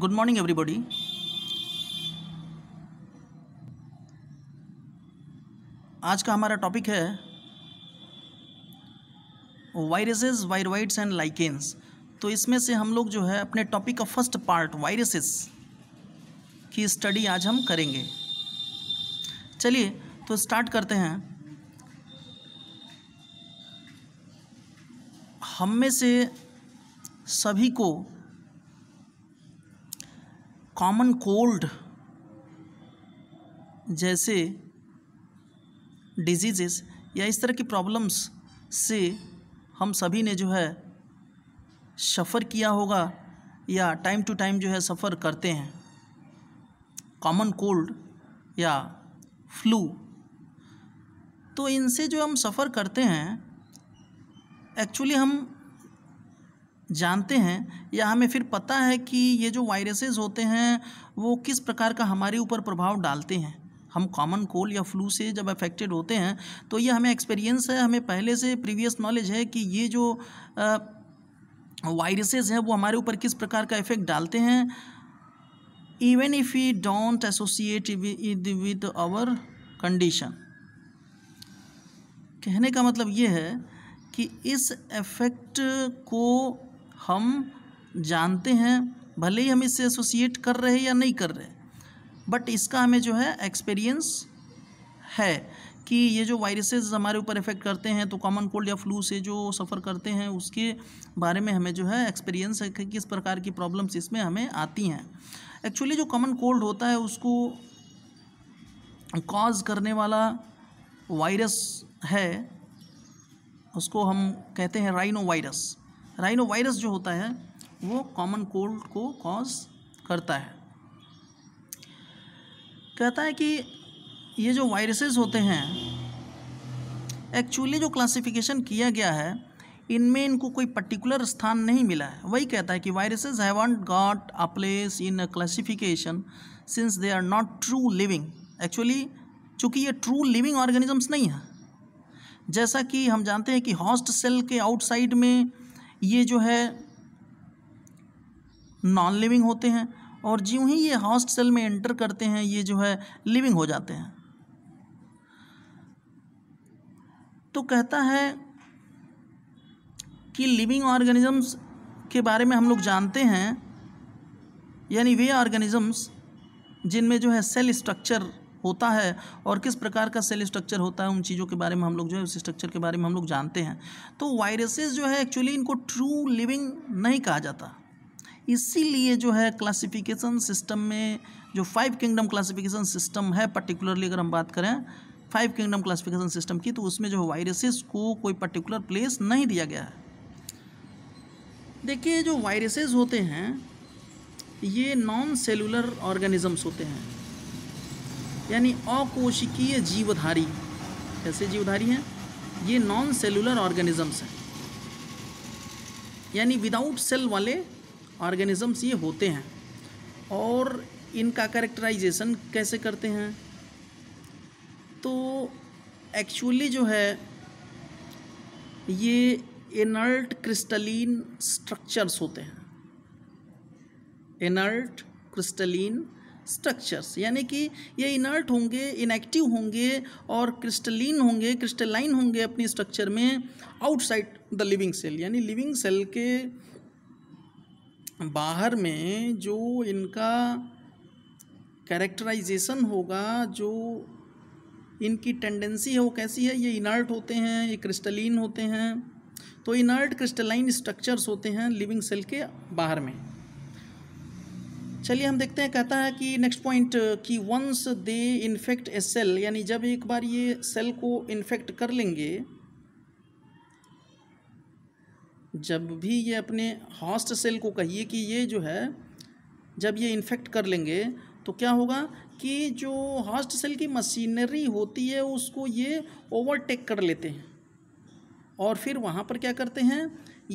good morning everybody आज का हमारा टॉपिक है वायरसेस वायरवाइड्स एंड लाइकेंस तो इसमें से हम लोग जो है अपने टॉपिक का फर्स्ट पार्ट वायरसेस की स्टडी आज हम करेंगे चलिए तो स्टार्ट करते हैं हम में से सभी को कॉमन कोल्ड जैसे डिजीजेस या इस तरह की प्रॉब्लम्स से हम सभी ने जो है सफ़र किया होगा या टाइम टू टाइम जो है सफ़र करते हैं कॉमन कोल्ड या फ्लू तो इनसे जो हम सफ़र करते हैं एक्चुअली हम जानते हैं या हमें फिर पता है कि ये जो वायरसेस होते हैं वो किस प्रकार का हमारे ऊपर प्रभाव डालते हैं हम कॉमन कोल्ड या फ्लू से जब अफेक्टेड होते हैं तो ये हमें एक्सपीरियंस है हमें पहले से प्रीवियस नॉलेज है कि ये जो वायरसेस हैं वो हमारे ऊपर किस प्रकार का इफ़ेक्ट डालते हैं even if you don't associate with our condition कहने का मतलब ये है कि इस इफ़ेक्ट को हम जानते हैं भले ही हम इससे एसोसिएट कर रहे हैं या नहीं कर रहे बट इसका हमें जो है एक्सपीरियंस है कि ये जो वायरसेस हमारे ऊपर इफेक्ट करते हैं तो कॉमन कोल्ड या फ्लू से जो सफ़र करते हैं उसके बारे में हमें जो है एक्सपीरियंस है कि किस प्रकार की प्रॉब्लम्स इसमें हमें आती हैं एक्चुअली जो कॉमन कोल्ड होता है उसको कॉज करने वाला वायरस है उसको हम कहते हैं राइनो वायरस राइनो वायरस जो होता है वो कॉमन कोल्ड को कॉज करता है कहता है कि ये जो वायरसेस होते हैं एक्चुअली जो क्लासिफिकेशन किया गया है इनमें इनको कोई पर्टिकुलर स्थान नहीं मिला है वही कहता है कि viruses won't got a place in a classification since they are not true living actually चूँकि ये ट्रू लिविंग ऑर्गेनिजम्स नहीं है जैसा कि हम जानते हैं कि हॉस्ट सेल के आउटसाइड में ये जो है नॉन लिविंग होते हैं और ज्यों ही ये हॉस्ट सेल में एंटर करते हैं ये जो है लिविंग हो जाते हैं तो कहता है कि लिविंग ऑर्गेनिजम्स के बारे में हम लोग जानते हैं यानी वे ऑर्गेनिजम्स जिनमें जो है सेल स्ट्रक्चर होता है और किस प्रकार का सेल स्ट्रक्चर होता है उन चीज़ों के बारे में हम लोग जो है उस स्ट्रक्चर के बारे में हम लोग जानते हैं तो वायरसेस जो है एक्चुअली इनको ट्रू लिविंग नहीं कहा जाता इसीलिए जो है क्लासिफिकेशन सिस्टम में जो फाइव किंगडम क्लासिफिकेशन सिस्टम है पर्टिकुलरली अगर हम बात करें फाइव किंगडम क्लासिफिकेशन सिस्टम की तो उसमें जो है वायरसेस को कोई पर्टिकुलर प्लेस नहीं दिया गया है देखिए जो वायरसेस होते हैं ये नॉन सेलुलर ऑर्गेनिजम्स होते हैं यानी अकोशिकीय जीवधारी कैसे जीवधारी हैं ये नॉन सेलुलर ऑर्गेनिजम्स हैं यानी विदाउट सेल वाले ऑर्गेनिजम्स ये होते हैं और इनका करेक्टराइजेशन कैसे करते हैं तो एक्चुअली जो है ये इनर्ट क्रिस्टलिन स्ट्रक्चर्स होते हैं इनर्ट क्रिस्टलिन स्ट्रक्चर्स यानी कि ये इनर्ट होंगे इनएक्टिव होंगे और क्रिस्टलिन होंगे क्रिस्टलाइन होंगे अपनी स्ट्रक्चर में आउटसाइड द लिविंग सेल यानी लिविंग सेल के बाहर में जो इनका कैरेक्टराइजेशन होगा जो इनकी टेंडेंसी है वो कैसी है ये इनर्ट होते हैं ये क्रिस्टलिन होते हैं तो इनर्ट क्रिस्टलाइन स्ट्रक्चर्स होते हैं लिविंग सेल के बाहर में चलिए हम देखते हैं कहता है कि नेक्स्ट पॉइंट कि once they infect a cell यानी जब एक बार ये सेल को इन्फेक्ट कर लेंगे जब भी ये अपने हॉस्ट सेल को कहिए कि ये जो है जब ये इन्फेक्ट कर लेंगे तो क्या होगा कि जो हॉस्ट सेल की मशीनरी होती है उसको ये ओवरटेक कर लेते हैं और फिर वहाँ पर क्या करते हैं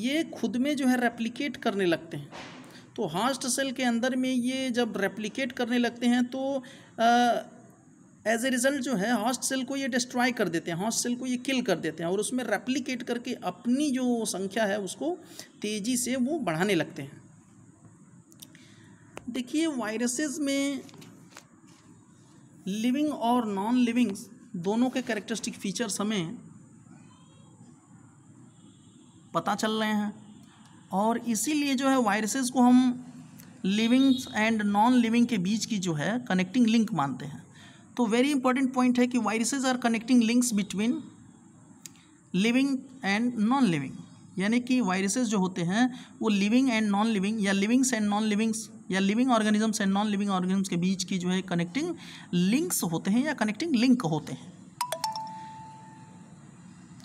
ये खुद में जो है रेप्लिकेट करने लगते हैं तो हॉस्ट सेल के अंदर में ये जब रेप्लिकेट करने लगते हैं तो एज ए रिज़ल्ट जो है हॉस्ट सेल को ये डिस्ट्रॉय कर देते हैं हॉस्ट सेल को ये किल कर देते हैं और उसमें रेप्लिकेट करके अपनी जो संख्या है उसको तेज़ी से वो बढ़ाने लगते हैं देखिए वायरसेस में लिविंग और नॉन लिविंग्स दोनों के कैरेक्टरिस्टिक फीचर्स हमें पता चल रहे हैं और इसीलिए जो है वायरसेस को हम लिविंग एंड नॉन लिविंग के बीच की जो है कनेक्टिंग लिंक मानते हैं तो वेरी इंपॉर्टेंट पॉइंट है कि viruses are connecting links between living and non living यानी कि वायरसेस जो होते हैं वो लिविंग एंड नॉन लिविंग या लिविंग्स एंड नॉन लिविंग्स या living organisms and non living organisms के बीच की जो है कनेक्टिंग लिंक्स होते हैं या कनेक्टिंग लिंक होते हैं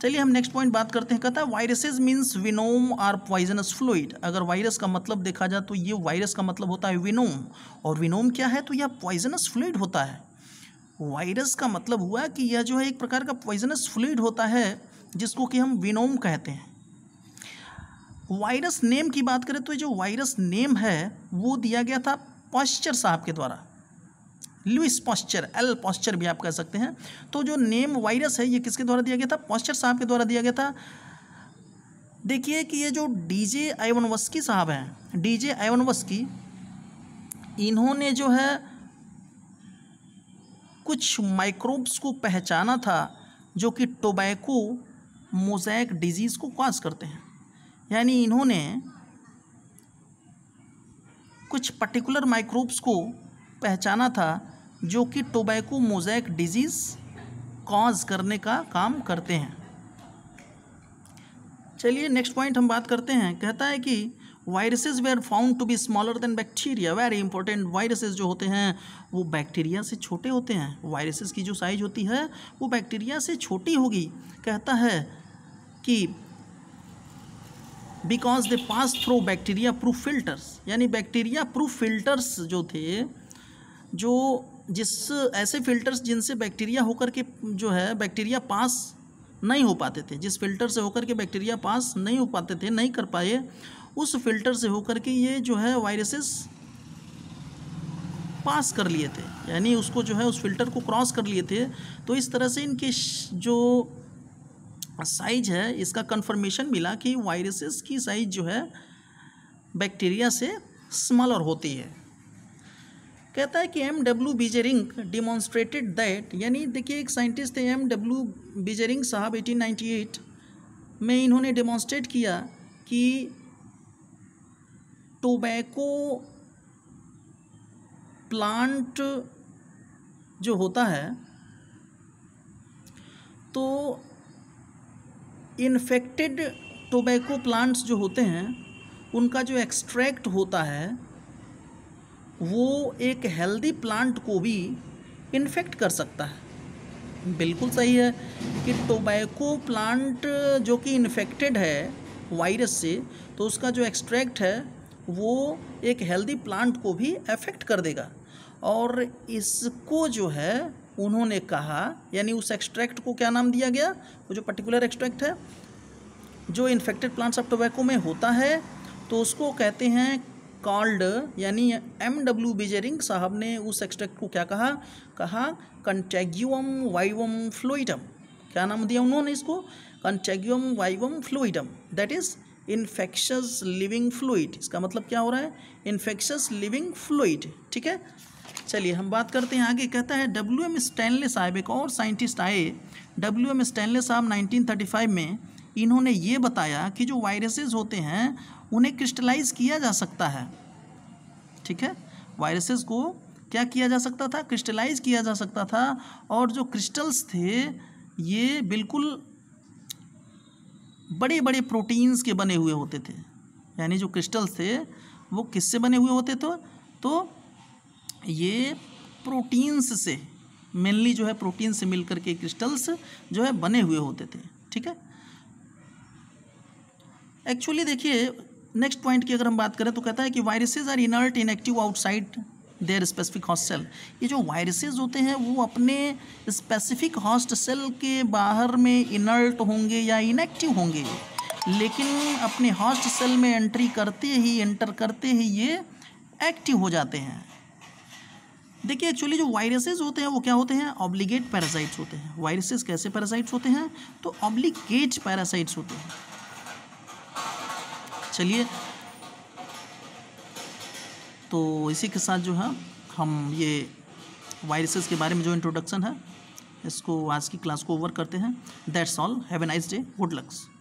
चलिए हम नेक्स्ट पॉइंट बात करते हैं कहता है viruses means venom are poisonous fluid अगर वायरस का मतलब देखा जाए तो ये वायरस का मतलब होता है विनोम और विनोम क्या है तो यह पॉइजनस फ्लूड होता है वायरस का मतलब हुआ कि यह जो है एक प्रकार का पॉइजनस फ्लूड होता है जिसको कि हम विनोम कहते हैं वायरस नेम की बात करें तो जो वायरस नेम है वो दिया गया था पॉस्चर साहब के द्वारा लुइस पॉस्चर एल पॉस्चर भी आप कह सकते हैं तो जो नेम वायरस है ये किसके द्वारा दिया गया था पॉस्चर साहब के द्वारा दिया गया था देखिए कि ये जो डीजे आयवनवस्की साहब हैं डीजे आयवनवस्की इन्होंने जो है कुछ माइक्रोब्स को पहचाना था जो कि टोबैको मोजैक डिजीज़ को कॉज करते हैं यानी इन्होंने कुछ पर्टिकुलर माइक्रोब्स को पहचाना था जो कि टोबैको मोजैक डिजीज़ कॉज करने का काम करते हैं चलिए नेक्स्ट पॉइंट हम बात करते हैं कहता है कि viruses they are found to be smaller than bacteria very important viruses जो होते हैं वो बैक्टीरिया से छोटे होते हैं वायरसेस की जो साइज होती है वो बैक्टीरिया से छोटी होगी कहता है कि because they pass through bacteria proof filters यानी बैक्टीरिया प्रूफ फिल्टर्स जो थे जो जिस ऐसे फिल्टर्स जिनसे बैक्टीरिया होकर के जो है बैक्टीरिया पास नहीं हो पाते थे जिस फिल्टर से होकर के बैक्टीरिया पास नहीं हो पाते थे नहीं कर पाए उस फिल्टर से होकर के ये जो है वायरसेस पास कर लिए थे यानी उसको जो है उस फिल्टर को क्रॉस कर लिए थे तो इस तरह से इनके जो साइज है इसका कंफर्मेशन मिला कि वायरसेस की साइज जो है बैक्टीरिया से स्मॉलर होती है कहता है कि M W Beijerinck demonstrated that यानी देखिए एक साइंटिस्ट थे एम डब्ल्यू बिजरिंग साहब 1898 में इन्होंने डेमॉन्स्ट्रेट किया कि टोबैको प्लांट जो होता है तो इन्फेक्टेड टोबैको प्लांट्स जो होते हैं उनका जो एक्सट्रैक्ट होता है वो एक हेल्दी प्लांट को भी इन्फेक्ट कर सकता है बिल्कुल सही है कि टोबैको प्लांट जो कि इन्फेक्टेड है वायरस से तो उसका जो एक्सट्रैक्ट है वो एक हेल्दी प्लांट को भी अफेक्ट कर देगा और इसको जो है उन्होंने कहा यानी उस एक्सट्रैक्ट को क्या नाम दिया गया वो जो पर्टिकुलर एक्सट्रैक्ट है जो इन्फेक्टेड प्लांट्स ऑफ टोबैको में होता है तो उसको कहते हैं कॉल्ड यानी एम डब्ल्यू बिजेरिंग साहब ने उस एक्सट्रैक्ट को क्या कहा कहा कंटेग्यूम वाइवम फ्लोइडम क्या नाम दिया उन्होंने इसको contagium vivum fluidum that is infectious living fluid इसका मतलब क्या हो रहा है इन्फेक्शस लिविंग फ्लूइड ठीक है चलिए हम बात करते हैं आगे कहता है डब्ल्यू एम स्टैनले साहब एक और साइंटिस्ट आए डब्ल्यू एम स्टैनले साहब 1935 में इन्होंने ये बताया कि जो वायरसेस होते हैं उन्हें क्रिस्टलाइज किया जा सकता है ठीक है वायरसेस को क्या किया जा सकता था क्रिस्टलाइज किया जा सकता था और जो क्रिस्टल्स थे ये बिल्कुल बड़े बड़े प्रोटीन्स के बने हुए होते थे यानी जो क्रिस्टल्स थे वो किससे बने हुए होते थे तो ये प्रोटीन्स से मेनली जो है प्रोटीन से मिलकर के क्रिस्टल्स जो है बने हुए होते थे ठीक है एक्चुअली देखिए नेक्स्ट पॉइंट की अगर हम बात करें तो कहता है कि viruses are inert inactive outside their specific host cell ये जो वायरसेज होते हैं वो अपने स्पेसिफिक हॉस्ट सेल के बाहर में इनर्ट होंगे या इनएक्टिव होंगे लेकिन अपने हॉस्ट सेल में एंट्री करते ही एंटर करते ही ये एक्टिव हो जाते हैं देखिए एक्चुअली जो वायरसेज होते हैं वो क्या होते हैं ऑब्लिगेट पैरासाइट्स होते हैं वायरसेज कैसे पैरासाइट्स होते हैं तो ऑब्लिगेट पैरासाइट्स होते हैं चलिए तो इसी के साथ जो है हम ये वायरसेस के बारे में जो इंट्रोडक्शन है इसको आज की क्लास को ओवर करते हैं that's all have a nice day good lux